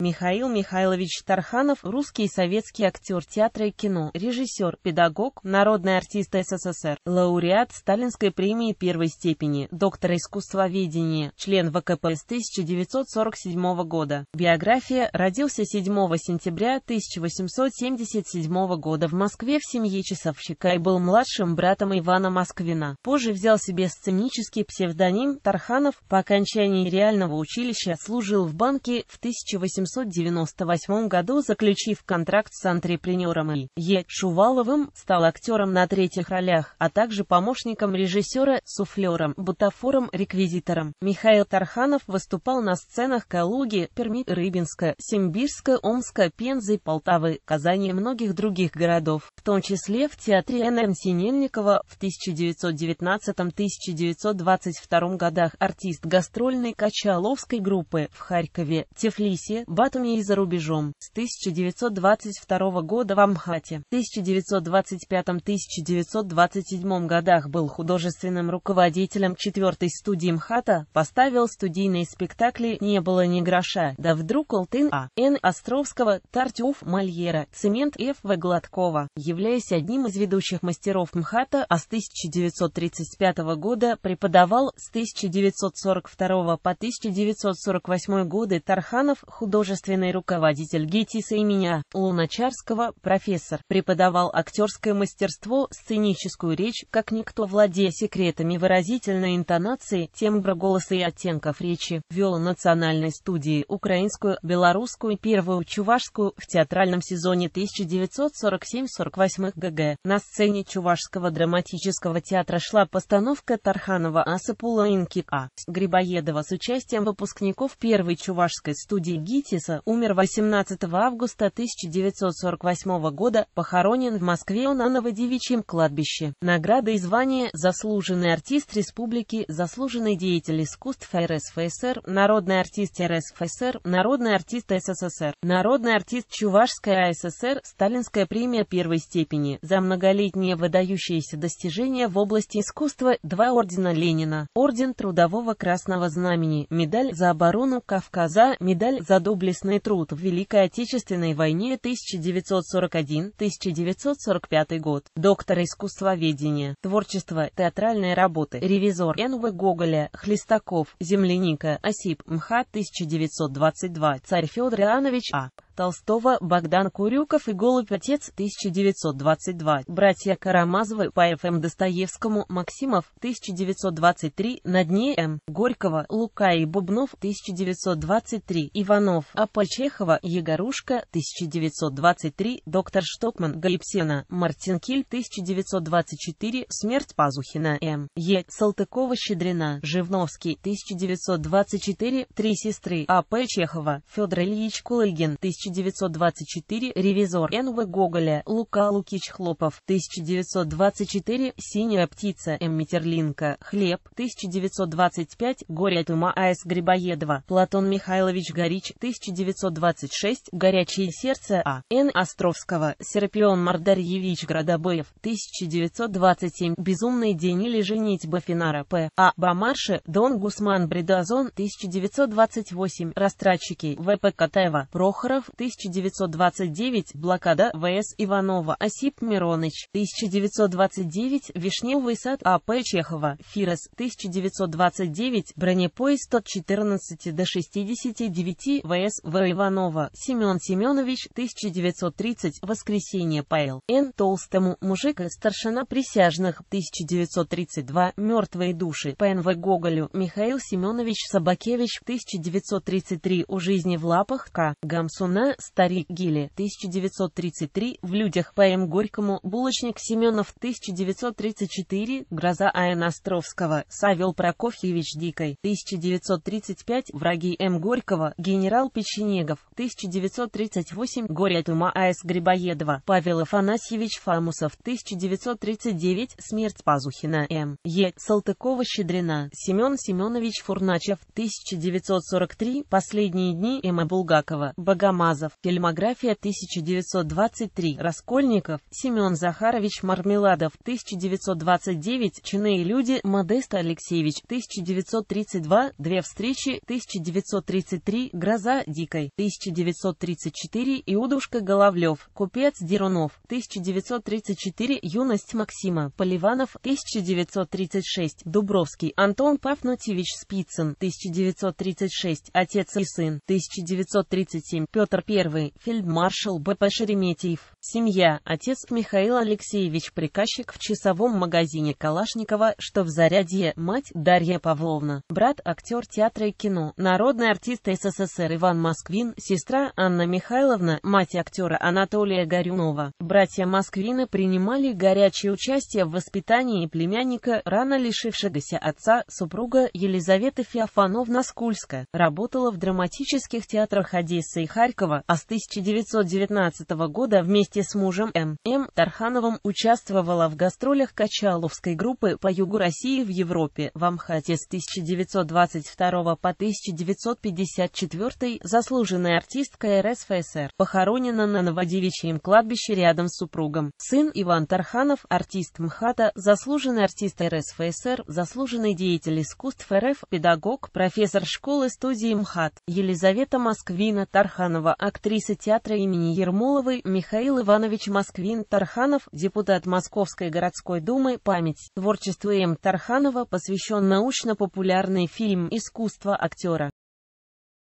Михаил Михайлович Тарханов – русский и советский актер театра и кино, режиссер, педагог, народный артист СССР, лауреат Сталинской премии первой степени, доктор искусствоведения, член ВКП с 1947 года. Биография родился 7 сентября 1877 года в Москве в семье часовщика и был младшим братом Ивана Москвина. Позже взял себе сценический псевдоним Тарханов, по окончании реального училища служил в банке в 1800 1898 году заключив контракт с антрепренером И. Е. Шуваловым, стал актером на третьих ролях, а также помощником режиссера, суфлером, бутафором, реквизитором. Михаил Тарханов выступал на сценах Калуги, Перми, Рыбинска, Симбирска, Омска, Пензы, Полтавы, Казани и многих других городов, в том числе в театре Н.М. Синельникова в 1919-1922 годах артист гастрольной Качаловской группы в Харькове, Тифлисе, Батуми и за рубежом. С 1922 года в Амхате. В 1925-1927 годах был художественным руководителем четвертой студии МХАТа, поставил студийные спектакли «Не было ни гроша», «Да вдруг Алтын А», Н. Островского, Тартюф Мольера, Цемент Ф. В. Гладкова. Являясь одним из ведущих мастеров МХАТа, а с 1935 года преподавал с 1942 по 1948 годы Тарханов художественный художественный руководитель ГИТИСа меня Луначарского, профессор, преподавал актерское мастерство, сценическую речь, как никто владея секретами выразительной интонации, тембра голоса и оттенков речи, вел национальной студии украинскую, белорусскую, первую чувашскую в театральном сезоне 1947-48 г.г. На сцене Чувашского драматического театра шла постановка Тарханова Асыпула Инкика с Грибоедова с участием выпускников первой чувашской студии ГИТИС Энгельса, умер 18 августа 1948 года, похоронен в Москве на Новодевичьем кладбище. Награды и звания «Заслуженный артист республики», «Заслуженный деятель искусств РСФСР», «Народный артист РСФСР», «Народный артист СССР», «Народный артист Чувашской АССР», «Сталинская премия первой степени», «За многолетние выдающиеся достижения в области искусства», «Два ордена Ленина», «Орден Трудового Красного Знамени», «Медаль за оборону Кавказа», «Медаль за доблесть доблестный труд в Великой Отечественной войне 1941-1945 год, доктор искусствоведения, творчество, театральные работы, ревизор Н.В. Гоголя, Хлестаков, Земляника, Осип, МХАТ 1922, царь Федор Иоаннович А. Толстого, Богдан Курюков и Голубь Отец, 1922, братья Карамазовы по Ф.М. Достоевскому, Максимов, 1923, на дне М. Горького, Лука и Бубнов, 1923, Иванов, А.П. Чехова, Егорушка, 1923, доктор Штокман, Галипсена, Мартинкиль, 1924, Смерть Пазухина, М. Е. Салтыкова-Щедрина, Живновский, 1924, Три сестры, А.П. Чехова, Федор Ильич Кулыгин, 1924, 1924 ревизор Н.В. Гоголя, Лука Лукич Хлопов, 1924 синяя птица М. Митерлинка Хлеб, 1925 горе от ума А.С. Грибоедова, Платон Михайлович Горич, 1926 горячее сердце А. Н. Островского, Серапион Мардарьевич Градобоев, 1927 безумный день или женитьба Финара П. А. Бамарши, Дон Гусман Бредазон, 1928 растратчики В.П. Катаева, Прохоров, 1929 блокада ВС Иванова Осип Мироныч 1929 Вишневый сад А.П. Чехова Фирос 1929 бронепоезд от 14 до 69 ВС В. Иванова Семен Семенович 1930 Воскресенье Павел Н. Толстому мужик старшина присяжных 1932 Мертвые души ПНВ Гоголю Михаил Семенович Собакевич 1933 У жизни в лапах К. Гамсуна Москвина, Старик Гили, 1933, В людях по М. Горькому, Булочник Семенов, 1934, Гроза А.Н. Островского, Савел Прокофьевич Дикой, 1935, Враги М. Горького, Генерал Печенегов, 1938, Горе от ума А.С. Грибоедова, Павел Афанасьевич Фамусов, 1939, Смерть Пазухина М. Е. Салтыкова-Щедрина, Семен Семенович Фурначев, 1943, Последние дни М. Булгакова, Богомаз. Алмазов, фильмография 1923, Раскольников, Семен Захарович Мармеладов, 1929, Чины и люди, Модеста Алексеевич, 1932, Две встречи, 1933, Гроза Дикой, 1934, Иудушка Головлев, Купец Дерунов, 1934, Юность Максима, Поливанов, 1936, Дубровский, Антон Пафнутьевич Спицын, 1936, Отец и сын, 1937, Петр Петр I, фельдмаршал Б.П. Шереметьев. Семья, отец Михаил Алексеевич, приказчик в часовом магазине Калашникова, что в Зарядье, мать Дарья Павловна, брат актер театра и кино, народный артист СССР Иван Москвин, сестра Анна Михайловна, мать актера Анатолия Горюнова. Братья Москвины принимали горячее участие в воспитании племянника, рано лишившегося отца, супруга Елизавета Феофановна Скульска, работала в драматических театрах Одессы и Харькова, Тарханова, а с 1919 года вместе с мужем М. М. Тархановым участвовала в гастролях Качаловской группы по югу России в Европе, в Амхате с 1922 по 1954, заслуженная артистка РСФСР, похоронена на Новодевичьем кладбище рядом с супругом. Сын Иван Тарханов, артист МХАТа, заслуженный артист РСФСР, заслуженный деятель искусств РФ, педагог, профессор школы-студии МХАТ, Елизавета Москвина Тарханова актрисы театра имени Ермоловой Михаил Иванович Москвин Тарханов, депутат Московской городской думы «Память». Творчество М. Тарханова посвящен научно-популярный фильм «Искусство актера».